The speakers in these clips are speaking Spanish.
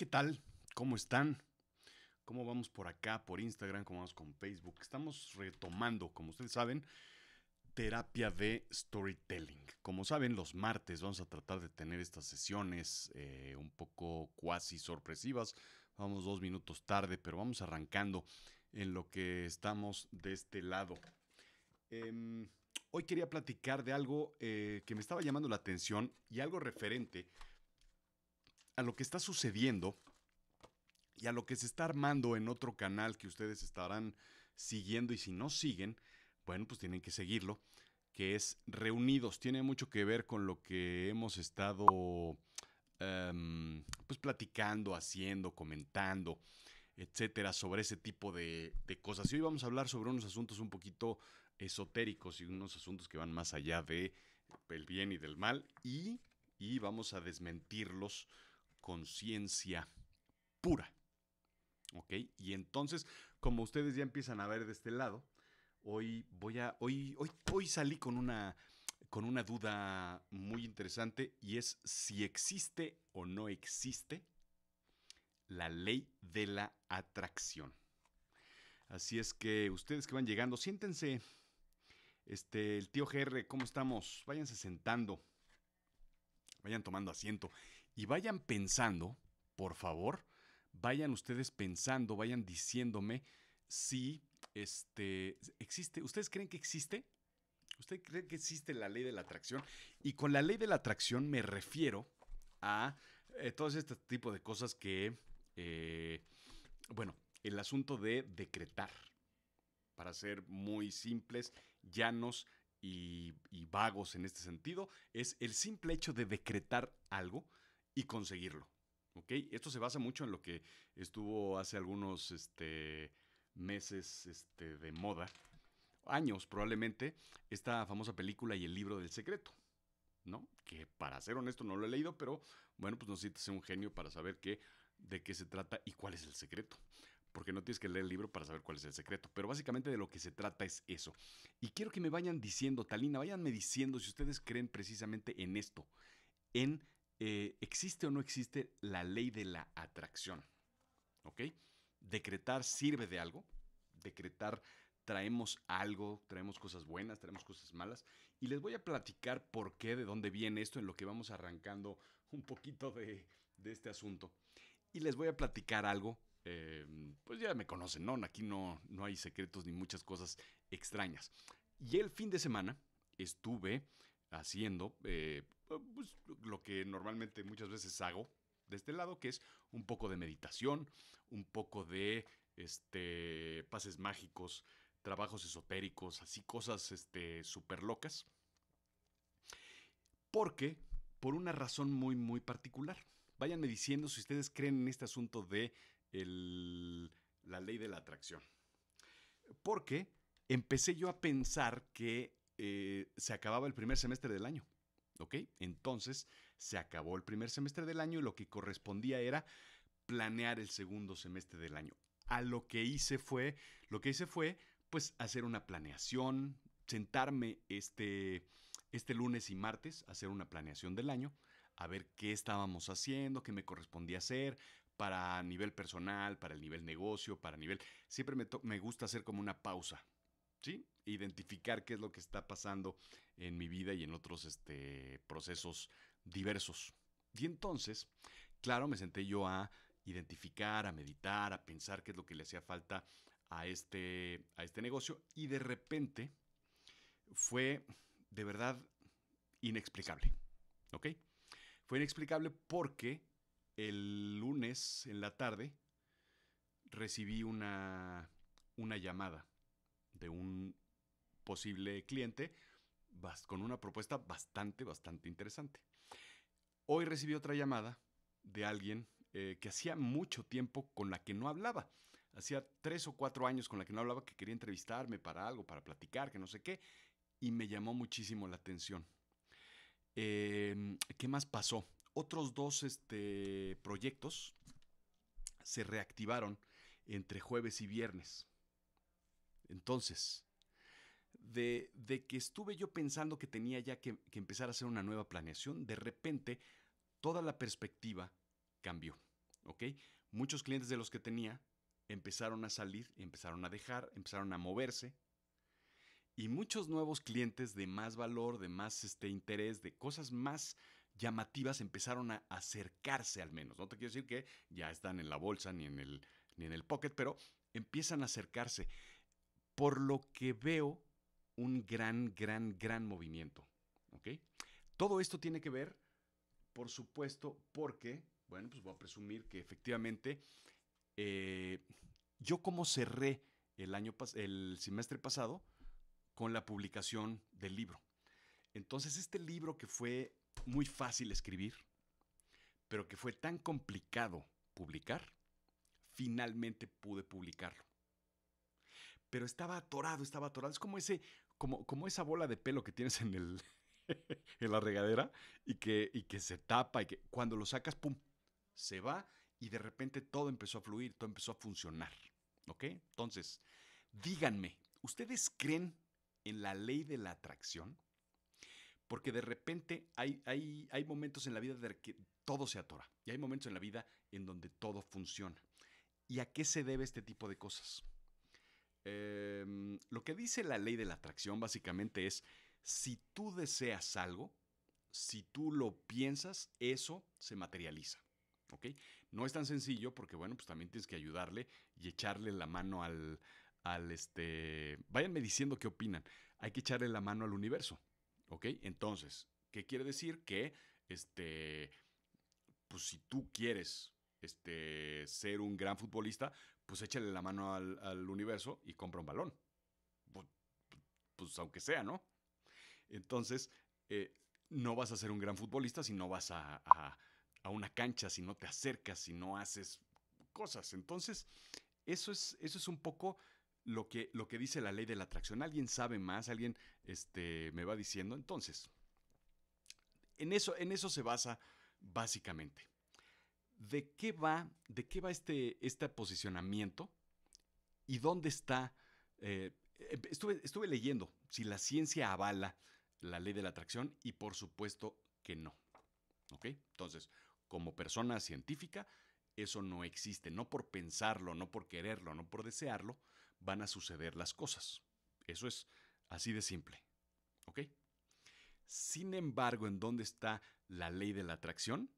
¿Qué tal? ¿Cómo están? ¿Cómo vamos por acá, por Instagram? ¿Cómo vamos con Facebook? Estamos retomando, como ustedes saben, terapia de storytelling. Como saben, los martes vamos a tratar de tener estas sesiones eh, un poco cuasi sorpresivas. Vamos dos minutos tarde, pero vamos arrancando en lo que estamos de este lado. Em, hoy quería platicar de algo eh, que me estaba llamando la atención y algo referente a lo que está sucediendo y a lo que se está armando en otro canal que ustedes estarán siguiendo y si no siguen, bueno, pues tienen que seguirlo, que es Reunidos. Tiene mucho que ver con lo que hemos estado em, pues platicando, haciendo, comentando, etcétera, sobre ese tipo de, cosas. Y hoy vamos a hablar sobre unos asuntos un poquito esotéricos y unos asuntos que van más allá de bien y del mal y, y vamos a desmentirlos conciencia pura. ¿Ok? Y entonces, como ustedes ya empiezan a ver de este lado, hoy voy a. Hoy, hoy, hoy salí con una, con una duda muy interesante y es si existe o no existe la ley de la atracción. Así es que ustedes que van llegando, siéntense. Este, el tío GR, ¿cómo estamos? Váyanse sentando. Vayan tomando asiento. Y vayan pensando, por favor, vayan ustedes pensando, vayan diciéndome si este existe, ¿ustedes creen que existe? ¿Usted cree que existe la ley de la atracción? Y con la ley de la atracción me refiero a eh, todos todo este tipo de cosas que, eh, bueno, el asunto de decretar, para ser muy simples, llanos y, vagos en este sentido, es el simple hecho de decretar algo y conseguirlo. ¿Ok? Esto se basa mucho en lo que estuvo hace algunos este, meses este, de moda, años probablemente, esta famosa película y el libro del secreto. ¿No? Que para ser honesto no lo he leído, pero bueno, pues necesitas ser un genio para saber qué, de qué se trata y cuál es el secreto. Porque no tienes que leer el libro para saber cuál es el secreto. Pero básicamente de lo que se trata es eso. Y quiero que me vayan diciendo, Talina, váyanme diciendo si ustedes creen precisamente en esto, en eh, existe o no existe la ley de la atracción. ¿Ok? Decretar sirve de algo. Decretar traemos algo, traemos cosas buenas, traemos cosas malas. Y les voy a platicar por qué, de dónde viene esto, en lo que vamos arrancando un poquito de, este asunto. Y les voy a platicar algo. Eh, pues ya me conocen, ¿no? Aquí no, no hay secretos ni muchas cosas extrañas. Y el fin de semana estuve haciendo eh, pues, que normalmente muchas veces hago de este lado, que es un poco de meditación, un poco de este, pases mágicos, trabajos esotéricos, así cosas este, súper locas. Porque, por una razón muy, muy particular. Váyanme diciendo si ustedes creen en este asunto de el, la ley de la atracción. Porque empecé yo a pensar que eh, se acababa el primer semestre del año. ¿Ok? Entonces se acabó el primer semestre del año y lo que correspondía era planear el segundo semestre del año. A lo que hice fue, lo que hice fue, pues hacer una planeación, sentarme este, este lunes y martes, hacer una planeación del año, a ver qué estábamos haciendo, qué me correspondía hacer, para nivel personal, para el nivel negocio, para nivel... Siempre me, me, gusta hacer como una pausa, ¿sí? Identificar qué es lo que está pasando en mi vida y en otros este, procesos diversos. Y entonces, claro, me senté yo a identificar, a meditar, a pensar qué es lo que le hacía falta a este, a este negocio y de repente fue de verdad inexplicable. ¿Ok? Fue inexplicable porque el lunes en la tarde recibí una, una llamada de un posible cliente con una propuesta bastante, bastante interesante. Hoy recibí otra llamada de alguien eh, que hacía mucho tiempo con la que no hablaba. Hacía tres o cuatro años con la que no hablaba, que quería entrevistarme para algo, para platicar, que no sé qué, y me llamó muchísimo la atención. Em, ¿Qué más pasó? Otros dos este, proyectos se reactivaron entre jueves y viernes. Entonces, de, de, que estuve yo pensando que tenía ya que, empezar a hacer una nueva planeación, de repente toda la perspectiva cambió. ¿ok? Muchos clientes de los que tenía empezaron a salir, empezaron a dejar, empezaron a moverse. Y muchos nuevos clientes de más valor, de más este, interés, de cosas más llamativas empezaron a acercarse al menos. No te quiero decir que ya están en la bolsa ni en el, ni en el pocket, pero empiezan a acercarse. Por lo que veo un gran, gran, gran movimiento. ¿ok? Todo esto tiene que ver por supuesto, porque, bueno, pues voy a presumir que efectivamente eh, yo como cerré el, año el semestre pasado con la publicación del libro. Entonces, este libro que fue muy fácil escribir, pero que fue tan complicado publicar, finalmente pude publicarlo. Pero estaba atorado, estaba atorado. Es como, ese, como, como esa bola de pelo que tienes en el, en la regadera y que, y que se tapa y que cuando lo sacas, ¡pum! Se va y de repente todo empezó a fluir, todo empezó a funcionar. ¿Ok? Entonces, díganme, ¿ustedes creen en la ley de la atracción? Porque de repente hay, hay, hay momentos en la vida de que todo se atora y hay momentos en la vida en donde todo funciona. ¿Y a qué se debe este tipo de cosas? Em, lo que dice la ley de la atracción básicamente es si tú deseas algo, si tú lo piensas, eso se materializa. ¿Ok? No es tan sencillo porque, bueno, pues también tienes que ayudarle y echarle la mano al, este... Váyanme diciendo qué opinan. Hay que echarle la mano al universo. ¿Ok? Entonces, ¿qué quiere decir? Que, este... Pues si tú quieres este, ser un gran futbolista, pues échale la mano al, universo y compra un balón. pues, pues aunque sea, ¿no? Entonces, eh, no vas a ser un gran futbolista si no vas a, una cancha, si no te acercas, si no haces cosas. Entonces, eso es, eso es un poco lo que, lo que dice la ley de la atracción. Alguien sabe más, alguien este, me va diciendo. Entonces, en eso, en eso se basa básicamente. ¿De qué va, de qué va este, este posicionamiento? ¿Y dónde está? Eh, estuve, estuve leyendo si la ciencia avala la ley de la atracción y por supuesto que no. ¿Ok? Entonces, como persona científica, eso no existe. No por pensarlo, no por quererlo, no por desearlo, van a suceder las cosas. Eso es así de simple. ¿Ok? Sin embargo, ¿en dónde está la ley de la atracción?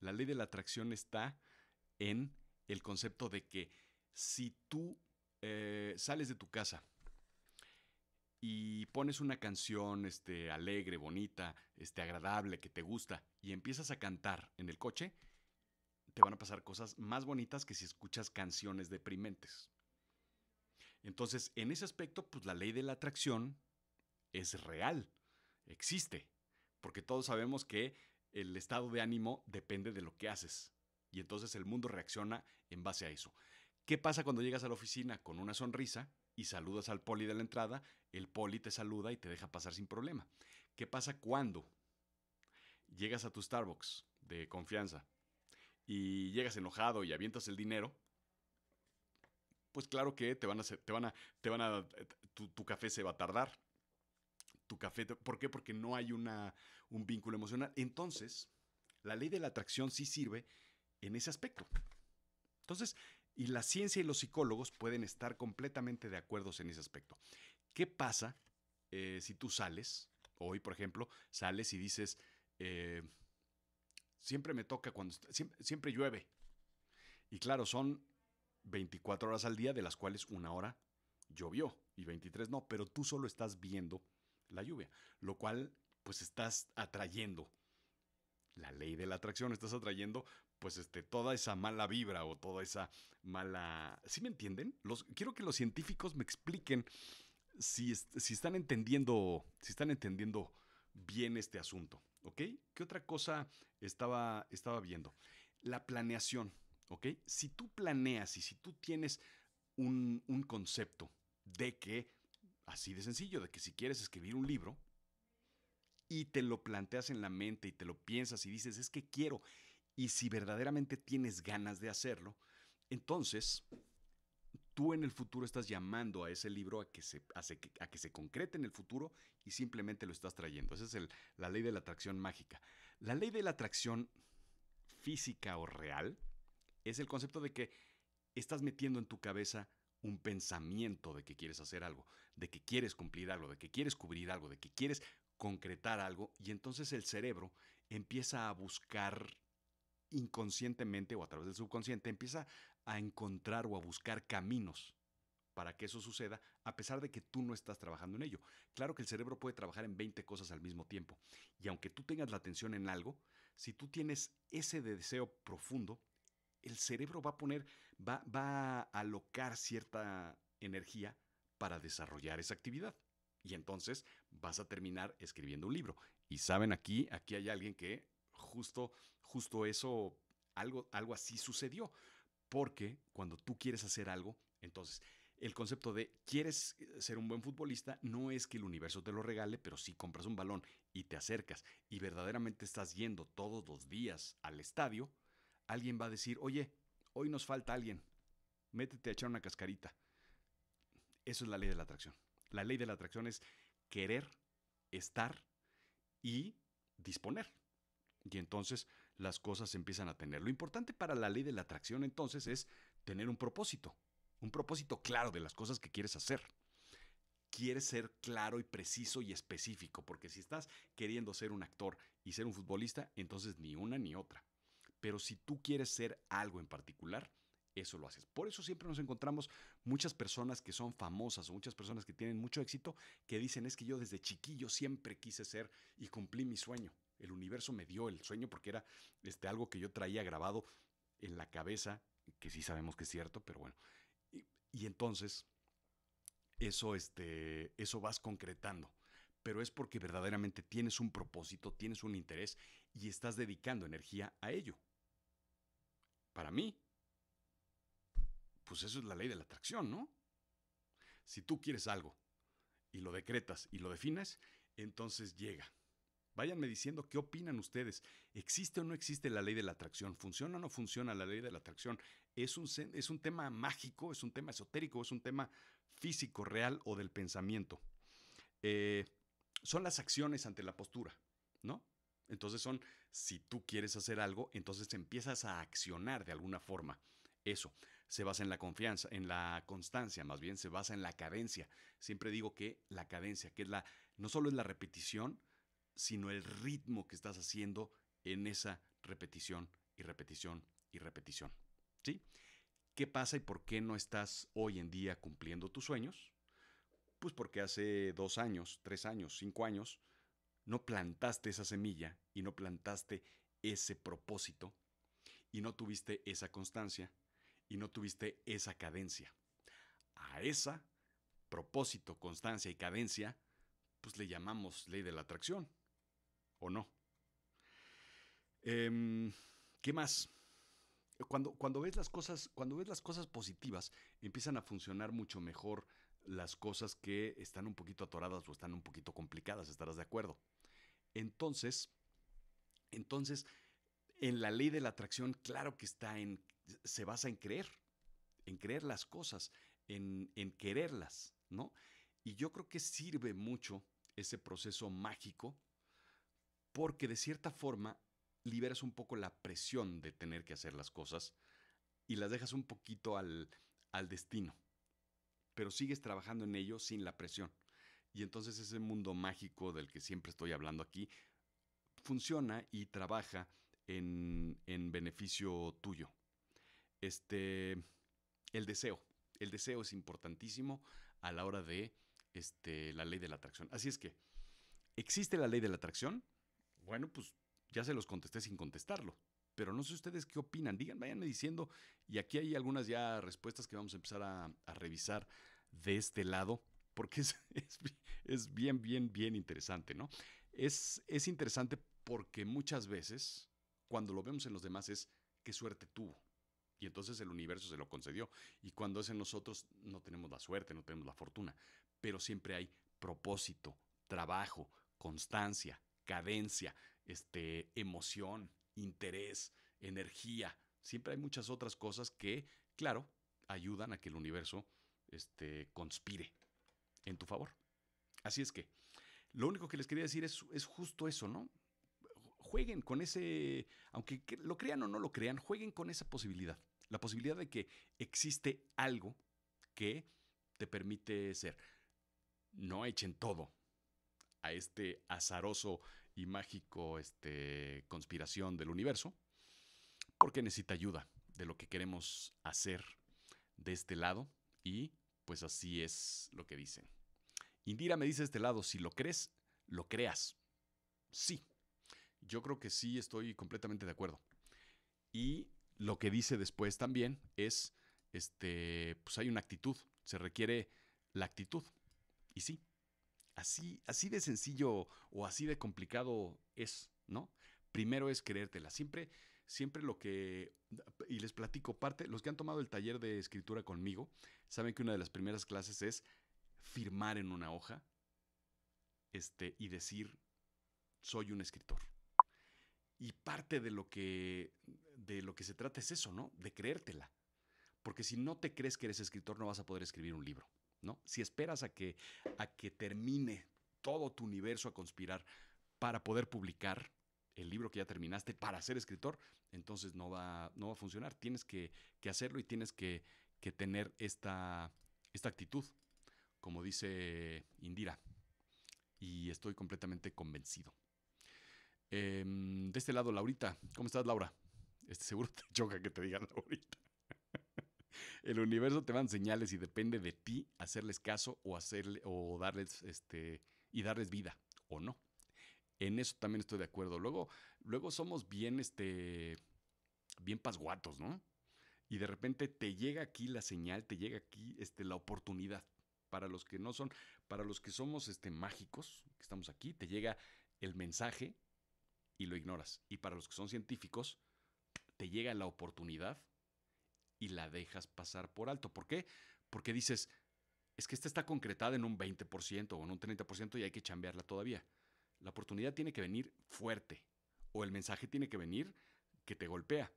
La ley de la atracción está en el concepto de que si tú eh, sales de tu casa y pones una canción este, alegre, bonita, este, agradable, que te gusta, y empiezas a cantar en el coche, te van a pasar cosas más bonitas que si escuchas canciones deprimentes. Entonces, en ese aspecto, pues la ley de la atracción es real, existe, porque todos sabemos que el estado de ánimo depende de lo que haces, y entonces el mundo reacciona en base a eso. ¿Qué pasa cuando llegas a la oficina con una sonrisa y saludas al poli de la entrada? El poli te saluda y te deja pasar sin problema. ¿Qué pasa cuando llegas a tu Starbucks de confianza y llegas enojado y avientas el dinero? Pues claro que te van a, te van a, te van a, tu, café se va a tardar. Tu café, ¿por qué? Porque no hay un vínculo emocional. Entonces, la ley de la atracción sí sirve en ese aspecto. Entonces, y la ciencia y los psicólogos pueden estar completamente de acuerdo en ese aspecto. ¿Qué pasa eh, si tú sales, hoy por ejemplo, sales y dices, eh, siempre me toca cuando, siempre, siempre llueve? Y claro, son 24 horas al día, de las cuales una hora llovió y 23 no, pero tú solo estás viendo la lluvia, lo cual pues estás atrayendo la ley de la atracción, estás atrayendo pues este, toda esa mala vibra o toda esa mala... ¿Sí me entienden? Los, quiero que los científicos me expliquen si, están entendiendo, si están entendiendo bien este asunto, ¿ok? ¿Qué otra cosa estaba, estaba viendo? La planeación, ¿ok? Si tú planeas y si tú tienes un, un concepto de que, así de sencillo, de que si quieres escribir un libro, y te lo planteas en la mente y te lo piensas y dices, es que quiero y si verdaderamente tienes ganas de hacerlo, entonces tú en el futuro estás llamando a ese libro a que se, que se concrete en el futuro y simplemente lo estás trayendo. Esa es la ley de la atracción mágica. La ley de la atracción física o real es el concepto de que estás metiendo en tu cabeza un pensamiento de que quieres hacer algo, de que quieres cumplir algo, de que quieres cubrir algo, de que quieres concretar algo y entonces el cerebro empieza a buscar inconscientemente o a través del subconsciente empieza a encontrar o a buscar caminos para que eso suceda, a pesar de que tú no estás trabajando en ello. Claro que el cerebro puede trabajar en 20 cosas al mismo tiempo, y aunque tú tengas la atención en algo, si tú tienes ese deseo profundo, el cerebro va a poner, va, va a alocar cierta energía para desarrollar esa actividad. Y entonces vas a terminar escribiendo un libro. Y saben aquí, aquí hay alguien que justo, justo eso, algo, algo así sucedió. Porque cuando tú quieres hacer algo, entonces el concepto de quieres eh, ser un buen futbolista no es que el universo te lo regale, pero si compras un balón y te acercas y verdaderamente estás yendo todos los días al estadio, alguien va a decir, oye, hoy nos falta alguien, métete a echar una cascarita. Eso es la ley de la atracción. La ley de la atracción es querer, estar y disponer y entonces las cosas empiezan a tener. Lo importante para la ley de la atracción entonces es tener un propósito, un propósito claro de las cosas que quieres hacer. Quieres ser claro y preciso y específico, porque si estás queriendo ser un actor y ser un futbolista, entonces ni una ni otra. Pero si tú quieres ser algo en particular, eso lo haces. Por eso siempre nos encontramos muchas personas que son famosas o muchas personas que tienen mucho éxito que dicen es que yo desde chiquillo siempre quise ser y cumplí mi sueño el universo me dio el sueño porque era este, algo que yo traía grabado en la cabeza, que sí sabemos que es cierto, pero bueno. Y, entonces, eso, este, eso vas concretando. Pero es porque verdaderamente tienes un propósito, tienes un interés y estás dedicando energía a ello. Para mí, pues eso es la ley de la atracción, ¿no? Si tú quieres algo y lo decretas y lo defines, entonces llega. Váyanme diciendo qué opinan ustedes. ¿Existe o no existe la ley de la atracción? ¿Funciona o no funciona la ley de la atracción? ¿Es un, es un tema mágico? ¿Es un tema esotérico? ¿Es un tema físico, real o del pensamiento? Eh, son las acciones ante la postura, ¿no? Entonces son, si tú quieres hacer algo, entonces empiezas a accionar de alguna forma. Eso se basa en la confianza, en la constancia, más bien se basa en la cadencia. Siempre digo que la cadencia, que es la, no solo es la repetición, sino el ritmo que estás haciendo en esa repetición y repetición y repetición. ¿Sí? ¿Qué pasa y por qué no estás hoy en día cumpliendo tus sueños? Pues porque hace dos años, tres años, cinco años, no plantaste esa semilla y no plantaste ese propósito y no tuviste esa constancia y no tuviste esa cadencia. A esa, propósito, constancia y cadencia, pues le llamamos ley de la atracción o no. Em, ¿Qué más? Cuando, cuando, ves las cosas, cuando ves las cosas positivas, empiezan a funcionar mucho mejor las cosas que están un poquito atoradas o están un poquito complicadas, estarás de acuerdo. Entonces, entonces, en la ley de la atracción, claro que está en, se basa en creer, en creer las cosas, en, en quererlas, ¿no? Y yo creo que sirve mucho ese proceso mágico porque de cierta forma liberas un poco la presión de tener que hacer las cosas y las dejas un poquito al, destino, pero sigues trabajando en ello sin la presión. Y entonces ese mundo mágico del que siempre estoy hablando aquí funciona y trabaja en, en beneficio tuyo. Este, el deseo. El deseo es importantísimo a la hora de este, la ley de la atracción. Así es que existe la ley de la atracción bueno, pues ya se los contesté sin contestarlo. Pero no sé ustedes qué opinan. Digan, váyanme diciendo. Y aquí hay algunas ya respuestas que vamos a empezar a, revisar de este lado. Porque es, bien, bien, bien interesante, ¿no? Es, es interesante porque muchas veces, cuando lo vemos en los demás, es qué suerte tuvo. Y entonces el universo se lo concedió. Y cuando es en nosotros, no tenemos la suerte, no tenemos la fortuna. Pero siempre hay propósito, trabajo, constancia, cadencia, este, emoción, interés, energía. Siempre hay muchas otras cosas que, claro, ayudan a que el universo este, conspire en tu favor. Así es que, lo único que les quería decir es, es justo eso, ¿no? Jueguen con ese, aunque lo crean o no lo crean, jueguen con esa posibilidad. La posibilidad de que existe algo que te permite ser. No echen todo a este azaroso y mágico este, conspiración del universo, porque necesita ayuda de lo que queremos hacer de este lado y pues así es lo que dicen. Indira me dice de este lado, si lo crees, lo creas. Sí, yo creo que sí estoy completamente de acuerdo. Y lo que dice después también es, este, pues hay una actitud, se requiere la actitud. Y sí, Así, así de sencillo o así de complicado es, ¿no? Primero es creértela. Siempre, siempre lo que. Y les platico parte. Los que han tomado el taller de escritura conmigo saben que una de las primeras clases es firmar en una hoja este, y decir: soy un escritor. Y parte de lo que. de lo que se trata es eso, ¿no? De creértela. Porque si no te crees que eres escritor, no vas a poder escribir un libro. ¿no? Si esperas a que, a que termine todo tu universo a conspirar para poder publicar el libro que ya terminaste para ser escritor, entonces no va, no va a funcionar. Tienes que, que hacerlo y tienes que, que tener esta, esta actitud, como dice Indira. Y estoy completamente convencido. Em, de este lado, Laurita. ¿Cómo estás, Laura? Este, seguro te choca que te digan Laurita el universo te van señales y depende de ti hacerles caso o hacerle o darles este y darles vida o no. En eso también estoy de acuerdo. Luego, luego somos bien este bien pasguatos, ¿no? Y de repente te llega aquí la señal, te llega aquí este la oportunidad. Para los que no son, para los que somos este mágicos, que estamos aquí, te llega el mensaje y lo ignoras. Y para los que son científicos, te llega la oportunidad y la dejas pasar por alto. ¿Por qué? Porque dices, es que esta está concretada en un 20% o en un 30% y hay que chambearla todavía. La oportunidad tiene que venir fuerte o el mensaje tiene que venir que te golpea.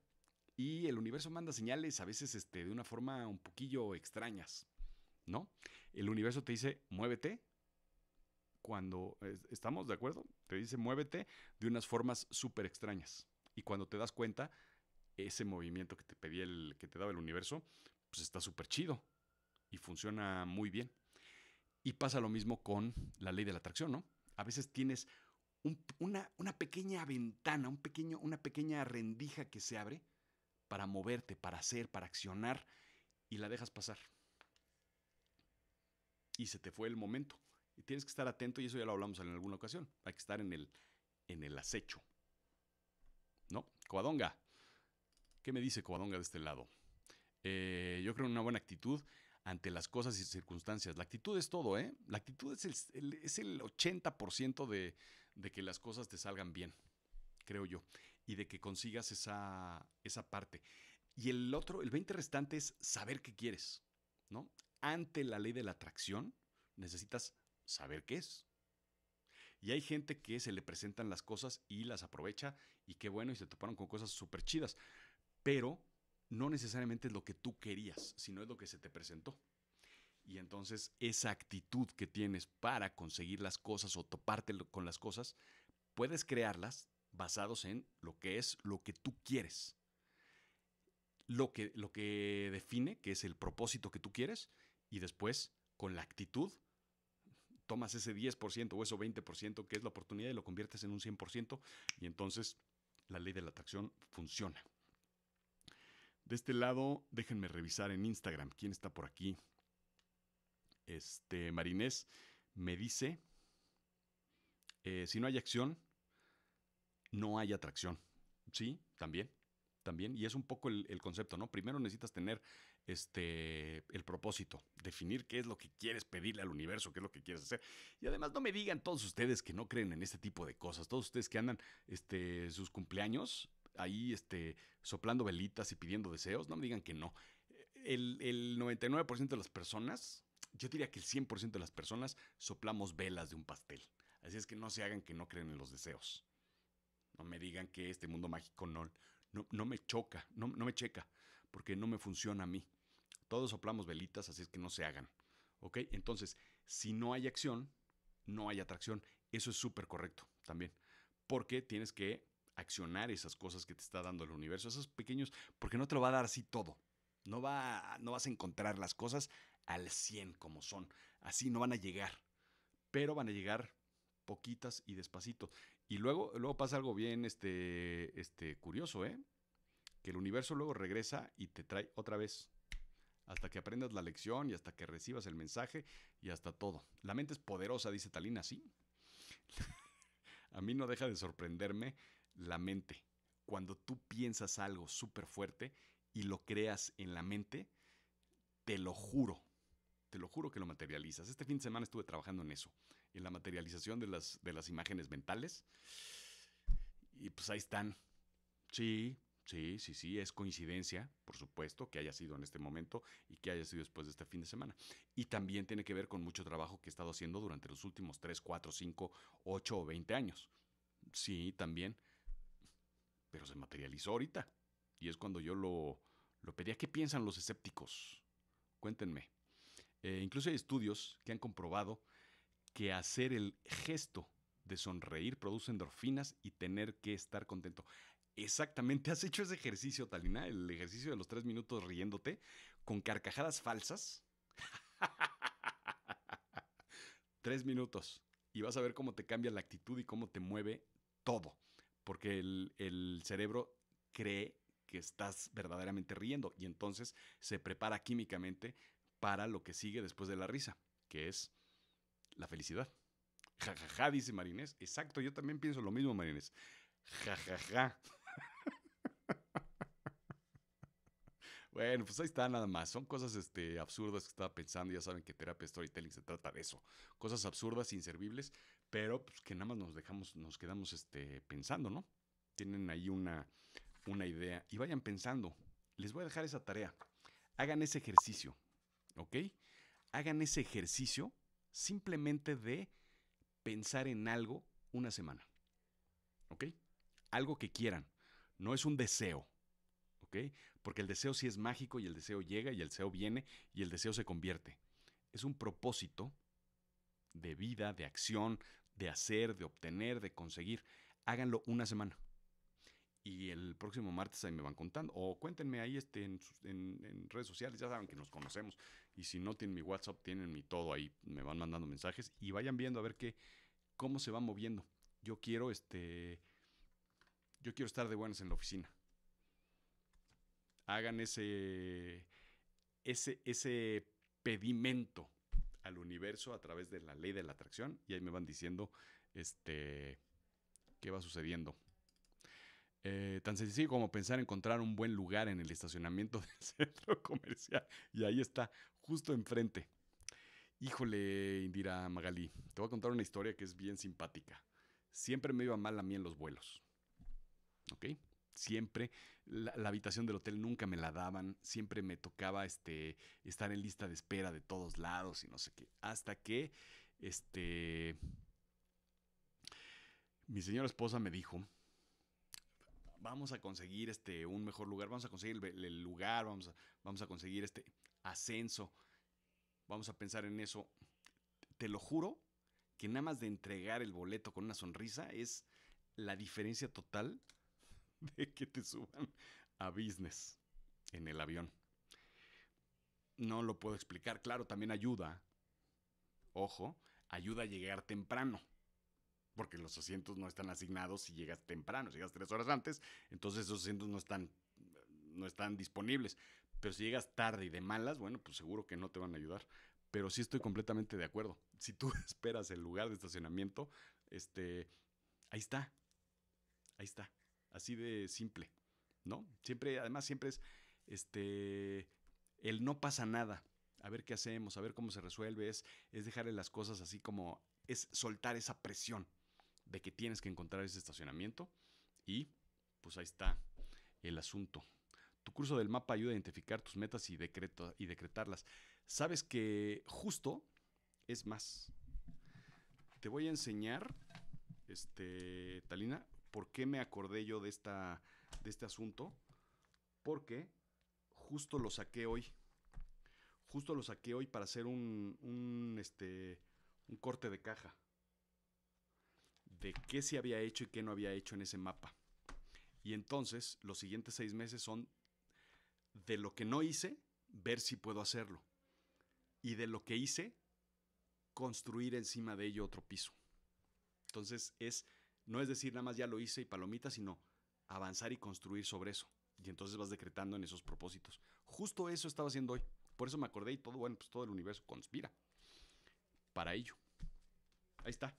Y el universo manda señales a veces este, de una forma un poquillo extrañas, ¿no? El universo te dice, muévete. Cuando estamos de acuerdo, te dice, muévete de unas formas súper extrañas. Y cuando te das cuenta, ese movimiento que te pedía el que te daba el universo, pues está súper chido y funciona muy bien. Y pasa lo mismo con la ley de la atracción, ¿no? A veces tienes una, pequeña ventana, un pequeño, una pequeña rendija que se abre para moverte, para hacer, para accionar y la dejas pasar. Y se te fue el momento. Y tienes que estar atento y eso ya lo hablamos en alguna ocasión. Hay que estar en el, en el acecho. ¿No? Coadonga. ¿Qué me dice Covadonga de este lado? Eh, yo creo en una buena actitud ante las cosas y circunstancias. La actitud es todo, ¿eh? La actitud es el, es el 80% de, que las cosas te salgan bien, creo yo, y de que consigas esa, esa parte. Y el otro, el 20 restante es saber qué quieres, ¿no? Ante la ley de la atracción necesitas saber qué es. Y hay gente que se le presentan las cosas y las aprovecha y qué bueno y se toparon con cosas súper chidas pero no necesariamente es lo que tú querías, sino es lo que se te presentó. Y entonces esa actitud que tienes para conseguir las cosas o toparte con las cosas, puedes crearlas basados en lo que es lo que tú quieres. Lo que, lo que define, que es el propósito que tú quieres, y después con la actitud tomas ese 10% o ese 20% que es la oportunidad y lo conviertes en un 100% y entonces la ley de la atracción funciona. De este lado, déjenme revisar en Instagram quién está por aquí. Este, Marinés me dice, eh, si no hay acción, no hay atracción. Sí, también, también. Y es un poco el, el, concepto, ¿no? Primero necesitas tener este, el propósito, definir qué es lo que quieres pedirle al universo, qué es lo que quieres hacer. Y además no me digan todos ustedes que no creen en este tipo de cosas, todos ustedes que andan este, sus cumpleaños ahí este, soplando velitas y pidiendo deseos, no me digan que no. El, el 99% de las personas, yo diría que el 100% de las personas soplamos velas de un pastel. Así es que no se hagan que no creen en los deseos. No me digan que este mundo mágico no, no, me choca, no, no me checa, porque no me funciona a mí. Todos soplamos velitas, así es que no se hagan. ¿Ok? Entonces, si no hay acción, no hay atracción. Eso es súper correcto también. Porque tienes que accionar esas cosas que te está dando el universo, esos pequeños, porque no te lo va a dar así todo. No, va, no vas a encontrar las cosas al 100 como son. Así no van a llegar. Pero van a llegar poquitas y despacito. Y luego, luego pasa algo bien este, este curioso, ¿eh? Que el universo luego regresa y te trae otra vez. Hasta que aprendas la lección y hasta que recibas el mensaje y hasta todo. La mente es poderosa, dice Talina, sí. a mí no deja de sorprenderme la mente. Cuando tú piensas algo súper fuerte y lo creas en la mente, te lo juro, te lo juro que lo materializas. Este fin de semana estuve trabajando en eso, en la materialización de las, de las imágenes mentales. Y pues ahí están. Sí, sí, sí, sí, es coincidencia, por supuesto, que haya sido en este momento y que haya sido después de este fin de semana. Y también tiene que ver con mucho trabajo que he estado haciendo durante los últimos 3, 4, 5, 8 o 20 años. Sí, también pero se materializó ahorita. Y es cuando yo lo, pedía. ¿Qué piensan los escépticos? Cuéntenme. Eh, incluso hay estudios que han comprobado que hacer el gesto de sonreír produce endorfinas y tener que estar contento. Exactamente, has hecho ese ejercicio, Talina, el ejercicio de los tres minutos riéndote con carcajadas falsas. tres minutos y vas a ver cómo te cambia la actitud y cómo te mueve todo porque el, cerebro cree que estás verdaderamente riendo y entonces se prepara químicamente para lo que sigue después de la risa, que es la felicidad. Ja, ja, ja, dice Marinés. Exacto, yo también pienso lo mismo, Marinés. Jajaja. Ja, ja. Bueno, pues ahí está nada más. Son cosas este, absurdas que estaba pensando. Ya saben que terapia storytelling se trata de eso. Cosas absurdas, inservibles, pero pues, que nada más nos dejamos, nos quedamos este, pensando, ¿no? Tienen ahí una, una idea. Y vayan pensando. Les voy a dejar esa tarea. Hagan ese ejercicio. ¿Ok? Hagan ese ejercicio simplemente de pensar en algo una semana. ¿Ok? Algo que quieran. No es un deseo porque el deseo sí es mágico y el deseo llega y el deseo viene y el deseo se convierte. Es un propósito de vida, de acción, de hacer, de obtener, de conseguir. Háganlo una semana. Y el próximo martes ahí me van contando. O cuéntenme ahí este, en, redes sociales, ya saben que nos conocemos. Y si no tienen mi WhatsApp, tienen mi todo ahí, me van mandando mensajes y vayan viendo a ver qué, cómo se va moviendo. Yo quiero este. Yo quiero estar de buenas en la oficina hagan ese, ese, ese pedimento al universo a través de la ley de la atracción y ahí me van diciendo este, qué va sucediendo. Eh, tan sencillo como pensar encontrar un buen lugar en el estacionamiento del centro comercial y ahí está, justo enfrente. Híjole, Indira Magali. te voy a contar una historia que es bien simpática. Siempre me iba mal a mí en los vuelos. ¿Ok? Siempre la, habitación del hotel nunca me la daban, siempre me tocaba este, estar en lista de espera de todos lados y no sé qué, hasta que este, mi señora esposa me dijo, vamos a conseguir este, un mejor lugar, vamos a conseguir el, lugar, vamos a, vamos a conseguir este ascenso, vamos a pensar en eso, te lo juro que nada más de entregar el boleto con una sonrisa es la diferencia total de que te suban a business en el avión. No lo puedo explicar. Claro, también ayuda, ojo, ayuda a llegar temprano. Porque los asientos no están asignados si llegas temprano, si llegas tres horas antes, entonces esos asientos no están, no están disponibles. Pero si llegas tarde y de malas, bueno, pues seguro que no te van a ayudar pero sí estoy completamente de acuerdo. Si tú esperas el lugar de estacionamiento, este, ahí está. Ahí está. Así de simple, ¿no? Siempre, además, siempre es este el no pasa nada. A ver qué hacemos, a ver cómo se resuelve, es, es dejarle las cosas así como. es soltar esa presión de que tienes que encontrar ese estacionamiento. Y pues ahí está el asunto. Tu curso del mapa ayuda a identificar tus metas y, y decretarlas. Sabes que justo es más. Te voy a enseñar, este, Talina, ¿Por qué me acordé yo de, esta, de este asunto? Porque justo lo saqué hoy. Justo lo saqué hoy para hacer un, este, un corte de caja. De qué se había hecho y qué no había hecho en ese mapa. Y entonces los siguientes seis meses son de lo que no hice, ver si puedo hacerlo. Y de lo que hice, construir encima de ello otro piso. Entonces es no es decir nada más ya lo hice y palomita, sino avanzar y construir sobre eso. Y entonces vas decretando en esos propósitos. Justo eso estaba haciendo hoy. Por eso me acordé y todo, bueno, pues todo el universo conspira para ello. Ahí está.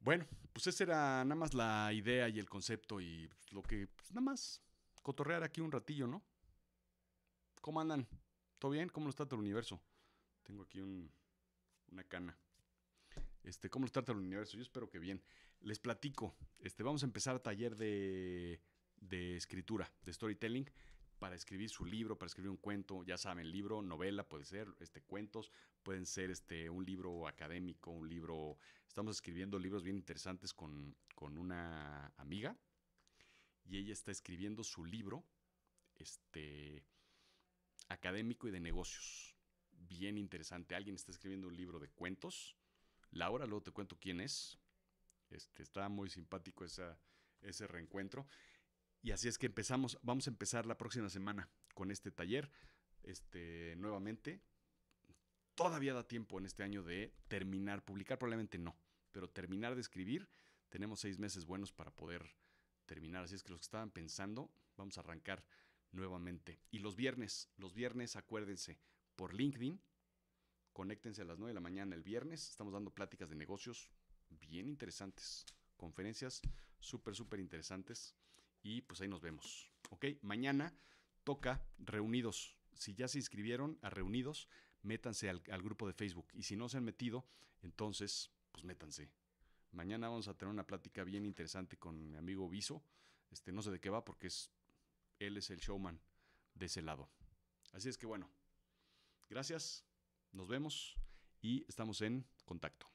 Bueno, pues esa era nada más la idea y el concepto y pues, lo que, pues nada más, cotorrear aquí un ratillo, ¿no? ¿Cómo andan? ¿Todo bien? ¿Cómo está todo el universo? Tengo aquí una cana. Este, ¿Cómo los trata el universo? Yo espero que bien. Les platico. Este, vamos a empezar taller de, escritura, de storytelling, para escribir su libro, para escribir un cuento. Ya saben, libro, novela, puede ser, este, cuentos, pueden ser este, un libro académico, un libro... Estamos escribiendo libros bien interesantes con, con una amiga y ella está escribiendo su libro este, académico y de negocios. Bien interesante. Alguien está escribiendo un libro de cuentos Laura, luego te cuento quién es. Este, está muy simpático ese reencuentro. Y así es que empezamos, vamos a empezar la próxima semana con este taller. Este, nuevamente, todavía da tiempo en este año de terminar, publicar probablemente no, pero terminar de escribir, tenemos seis meses buenos para poder terminar. Así es que los que estaban pensando, vamos a arrancar nuevamente. Y los viernes, los viernes, acuérdense, por LinkedIn Conéctense a las 9 de la mañana el viernes. Estamos dando pláticas de negocios bien interesantes. Conferencias súper, súper interesantes. Y pues ahí nos vemos. ¿Ok? Mañana toca reunidos. Si ya se inscribieron a reunidos, métanse al, grupo de Facebook. Y si no se han metido, entonces, pues métanse. Mañana vamos a tener una plática bien interesante con mi amigo Viso. Este, no sé de qué va porque es, él es el showman de ese lado. Así es que bueno, gracias. Nos vemos y estamos en contacto.